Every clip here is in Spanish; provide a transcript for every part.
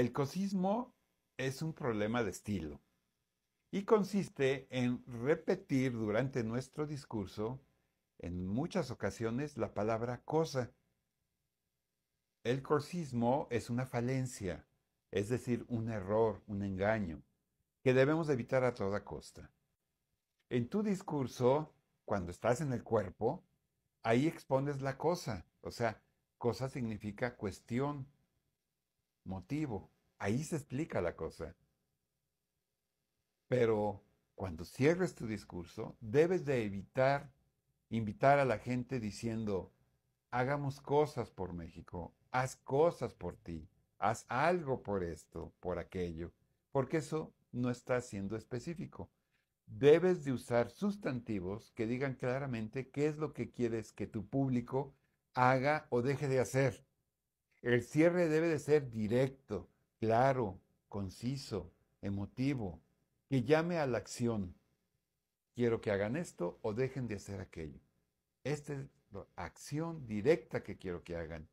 El cosismo es un problema de estilo y consiste en repetir durante nuestro discurso en muchas ocasiones la palabra cosa. El cosismo es una falencia, es decir, un error, un engaño, que debemos evitar a toda costa. En tu discurso, cuando estás en el cuerpo, ahí expones la cosa, o sea, cosa significa cuestión, motivo. Ahí se explica la cosa. Pero cuando cierres tu discurso, debes de evitar invitar a la gente diciendo, hagamos cosas por México, haz cosas por ti, haz algo por esto, por aquello, porque eso no está siendo específico. Debes de usar sustantivos que digan claramente qué es lo que quieres que tu público haga o deje de hacer. El cierre debe de ser directo, claro, conciso, emotivo, que llame a la acción. Quiero que hagan esto o dejen de hacer aquello. Esta es la acción directa que quiero que hagan.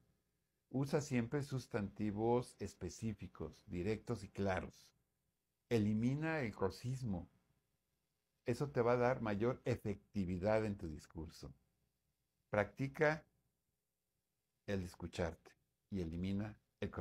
Usa siempre sustantivos específicos, directos y claros. Elimina el crocismo. Eso te va a dar mayor efectividad en tu discurso. Practica el escucharte y elimina el